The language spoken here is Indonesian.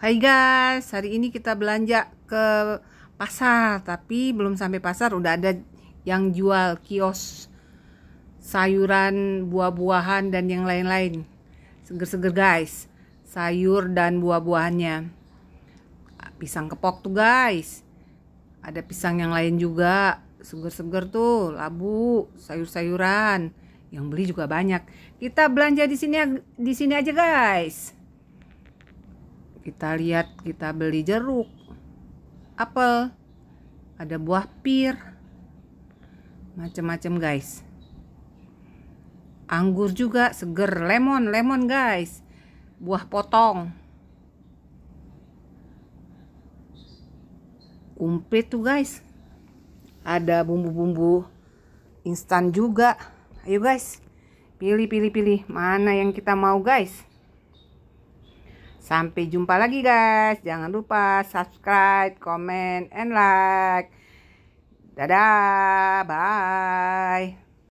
Hai guys, hari ini kita belanja ke pasar, tapi belum sampai pasar udah ada yang jual kios sayuran, buah-buahan dan yang lain-lain. Seger-seger guys, sayur dan buah-buahannya. Pisang kepok tuh guys. Ada pisang yang lain juga, seger-seger tuh, labu, sayur-sayuran. Yang beli juga banyak. Kita belanja di sini di sini aja guys kita lihat kita beli jeruk apel ada buah pir macam-macam guys anggur juga seger lemon lemon guys buah potong komplit tuh guys ada bumbu-bumbu instan juga ayo guys pilih pilih pilih mana yang kita mau guys Sampai jumpa lagi guys. Jangan lupa subscribe, comment, and like. Dadah. Bye.